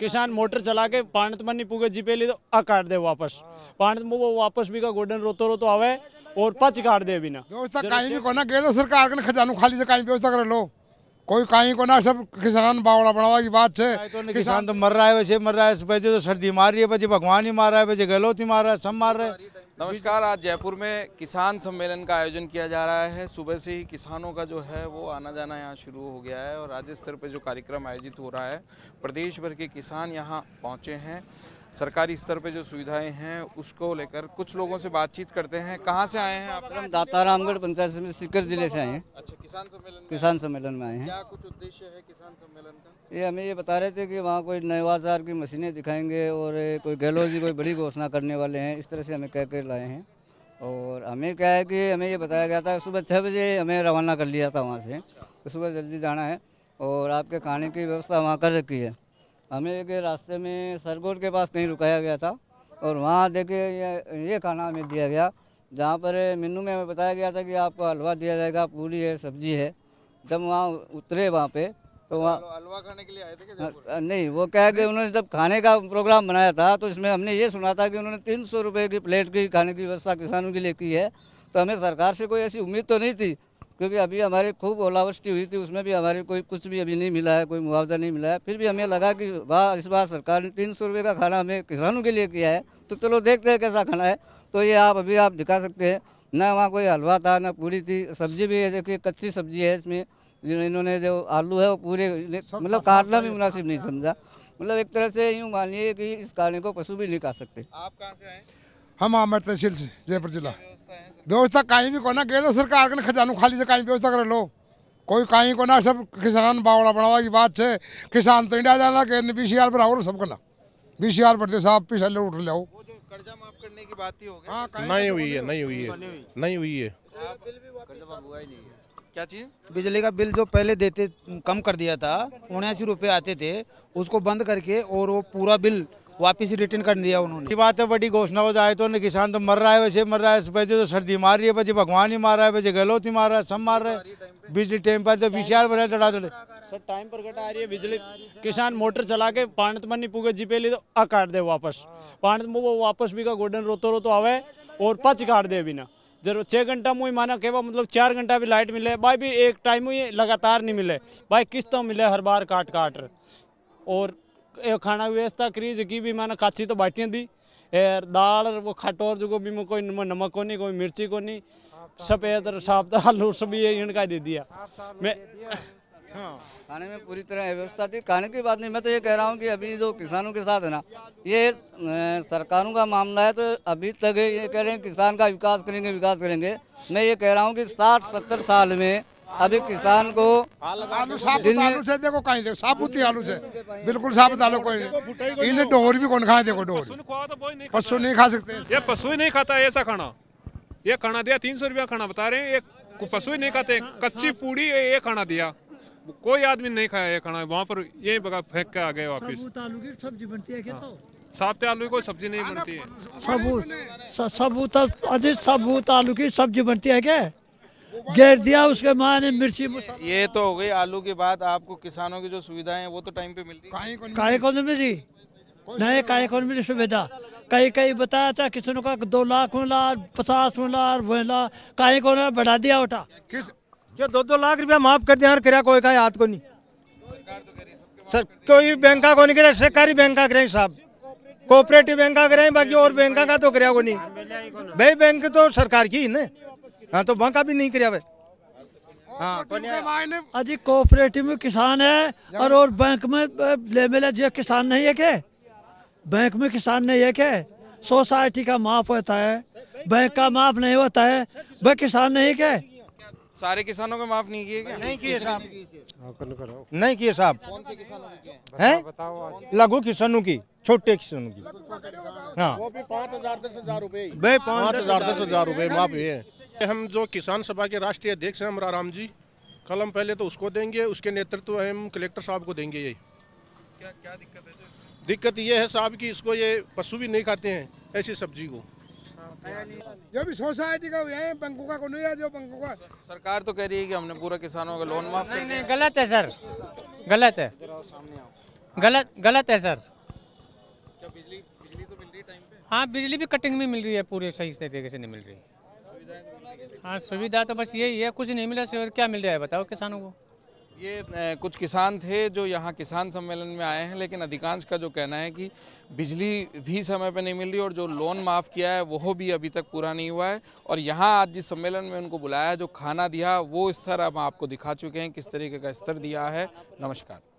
किसान मोटर चला के पाणत मन पुगे जीपे ली तो आ काट दे वापस पाणत मु वो वापस भी का गोडन रोतो रोतो आवे और पच काट दे बिना व्यवस्था कहीं भी कोना गए तो सरकार के खजानू खाली से कहीं व्यवस्था कर लो कोई कहीं को ना सब किसान बावड़ा बनावा की बात है तो किसान तो मर रहा है मर रहा है तो सर्दी मार रही है भगवान ही मार रहा है गहलोत ही मार रहा है सब मार रहे हैं नमस्कार आज जयपुर में किसान सम्मेलन का आयोजन किया जा रहा है सुबह से ही किसानों का जो है वो आना जाना यहाँ शुरू हो गया है और राज्य स्तर पर जो कार्यक्रम आयोजित हो रहा है प्रदेश भर के किसान यहाँ पहुँचे हैं सरकारी स्तर पे जो सुविधाएं हैं उसको लेकर कुछ लोगों से बातचीत करते हैं कहाँ से आए हैं आप हम दातारामगढ़ पंचायत समिति सीकर जिले से आए हैं अच्छा किसान सम्मेलन किसान सम्मेलन में आए हैं क्या कुछ उद्देश्य है किसान सम्मेलन का ये हमें ये बता रहे थे कि वहाँ कोई नए बाजार की मशीनें दिखाएंगे और कोई जी कोई बड़ी घोषणा करने वाले हैं इस तरह से हमें कह कर लाए हैं और हमें क्या है कि हमें ये बताया गया था सुबह छः बजे हमें रवाना कर लिया था वहाँ से अच्छा। तो सुबह जल्दी जाना है और आपके खाने की व्यवस्था वहाँ कर रखी है हमें एक रास्ते में सरगोट के पास कहीं रुकाया गया था और वहाँ देखे ये ये खाना हमें दिया गया जहाँ पर मेनू में हमें बताया गया था कि आपको हलवा दिया जाएगा पूरी है सब्जी है जब वहाँ उतरे वहाँ पे तो वहाँ हलवा खाने के लिए आए थे नहीं वो क्या है कि उन्होंने जब खाने का प्रोग्राम बनाया था तो इसमें हमने ये सुना था कि उन्होंने तीन सौ रुपये की प्लेट की खाने की व्यवस्था किसानों के लिए की है तो हमें सरकार से कोई ऐसी उम्मीद तो नहीं थी क्योंकि अभी हमारी खूब ओलावृष्टि हुई थी उसमें भी हमारे कोई कुछ भी अभी नहीं मिला है कोई मुआवजा नहीं मिला है फिर भी हमें लगा कि वाह इस बार सरकार ने तीन सौ रुपये का खाना हमें किसानों के लिए किया है तो चलो देखते हैं कैसा खाना है तो ये आप अभी आप दिखा सकते हैं ना वहाँ कोई हलवा था ना पूरी थी सब्जी भी है देखिए कच्ची सब्जी है इसमें इन्होंने जो आलू है वो पूरे मतलब काटना भी मुनासिब नहीं समझा मतलब एक तरह से यूँ मानिए कि इस कारण को पशु भी नहीं खा सकते आप कहाँ से आए हम आमर तहसील से जयपुर जिला व्यवस्था कहीं भी कोना गए तो सरकार के खजानों खाली से कहीं व्यवस्था कर लो कोई कहीं को ना सब किसान बावड़ा बनावा की बात है किसान तो इंडिया जाना के बी सी आर पर आओ सब करना बी सी आर पर दे साहब पिछले उठ ले आओ कर्जा माफ करने की बात ही हो गई हाँ, नहीं तो हुई है नहीं हुई है नहीं हुई है क्या चीज़ बिजली का बिल जो पहले देते कम कर दिया था उन्यासी रुपये आते थे उसको बंद करके और वो पूरा बिल वापिस रिटर्न कर दिया उन्होंने बात है बड़ी घोषणा हो जाए तो किसान तो मर रहा है वैसे मर रहा है वैसे तो सर्दी मार रही है वैसे भगवान ही मार रहा है वैसे गहलोत ही मार रहा है सब मार रहे बिजली टाइम पर तो बीसीआर बना चढ़ा चढ़े सर टाइम पर कट आ रही है बिजली किसान मोटर चला के पानी मन नहीं पूगे जीपे ली तो आ काट दे वापस पानत वो वापस भी का गोल्डन रोतो रोतो आवे और पच काट दे बिना जरूर छः घंटा मुझे माना कहवा मतलब चार घंटा भी लाइट मिले भाई भी एक टाइम ही लगातार नहीं मिले भाई किस्तों मिले हर बार काट काट और खाना व्यवस्था करी जी भी मैंने काची तो बाटियाँ दी एर दाल वो और जो भी मैं कोई नमक को नहीं कोई मिर्ची को नहीं सब इधर साफ आलू सब ये इनका दे दिया मैं हाँ। खाने में पूरी तरह व्यवस्था थी खाने की बात नहीं मैं तो ये कह रहा हूँ कि अभी जो किसानों के साथ है ना ये सरकारों का मामला है तो अभी तक ये कह रहे हैं किसान का विकास करेंगे विकास करेंगे मैं ये कह रहा हूँ कि साठ सत्तर साल में अभी किसान को आलू से देखो कहीं देखो साबुती आलू से बिल्कुल साबुत आलू कोई इन्हें डोर भी कौन खाए देखो डोर पशु नहीं खा सकते ये पशु ही नहीं खाता ऐसा खाना ये खाना दिया तीन सौ रुपया खाना बता रहे हैं ये पशु ही नहीं खाते कच्ची पूड़ी ये खाना दिया कोई आदमी नहीं खाया ये खाना वहाँ पर ये बगा फेंक के आ गए वापिस आलू की सब्जी बनती है क्या तो? हाँ। साबुत आलू की कोई सब्जी नहीं बनती है सबूत सबूत अधिक सबूत आलू की सब्जी बनती है क्या घेर दिया उसके माँ ने मिर्ची ये तो हो गई आलू की बात आपको किसानों की जो सुविधाएं वो तो टाइम पे मिलती काहे कौन मिली नहीं काहे कौन मिली सुविधा कई कई बताया था किसानों का दो लाख मिला पचास मिला काहे कौन बढ़ा दिया उठा किस जो दो दो लाख रुपया माफ कर दिया किराया कोई का हाथ को नहीं सर कोई बैंक का को नहीं करे सरकारी बैंक का करे साहब कोऑपरेटिव बैंक का करे बाकी और बैंक का तो करे को नहीं भाई बैंक तो सरकार की है ना हाँ तो बांका भी नहीं करावे हाँ अजी तो तो हाँ कोऑपरेटिव में किसान है और और बैंक में ले मिले जो किसान नहीं है क्या बैंक में किसान नहीं है क्या सोसाइटी का माफ होता है बैंक का माफ नहीं होता है वह किसान नहीं क्या सारे किसानों को माफ नहीं किए नहीं किए साहब हाँ, नहीं किए साहब कौन से किसानों हैं लघु किसानों की छोटे किसानों की हाँ वो भी पाँच हजार दस हजार रूपए पाँच हजार दस हजार रूपए माफ हुए हम जो किसान सभा के राष्ट्रीय अध्यक्ष हैं हमारा राम जी कल हम पहले तो उसको देंगे उसके नेतृत्व हम कलेक्टर साहब को देंगे यही क्या क्या दिक्कत है तो दिक्कत ये है साहब कि इसको ये पशु भी नहीं खाते हैं ऐसी सब्जी को जो भी सोसाइटी का हुए हैं बैंकों का नहीं है जो बैंकों का सरकार तो कह रही है कि हमने पूरा किसानों का लोन माफ नहीं नहीं गलत है सर गलत है गलत गलत है सर क्या बिजली बिजली तो मिल रही टाइम पे हाँ बिजली भी कटिंग में मिल रही है पूरे सही तरीके से नहीं मिल रही तो हाँ सुविधा तो बस यही है कुछ नहीं मिला क्या मिल रहा है बताओ किसानों को ये कुछ किसान थे जो यहाँ किसान सम्मेलन में आए हैं लेकिन अधिकांश का जो कहना है कि बिजली भी समय पर नहीं मिल रही और जो लोन माफ़ किया है वह भी अभी तक पूरा नहीं हुआ है और यहाँ आज जिस सम्मेलन में उनको बुलाया जो खाना दिया वो स्तर अब आपको दिखा चुके हैं किस तरीके का स्तर दिया है नमस्कार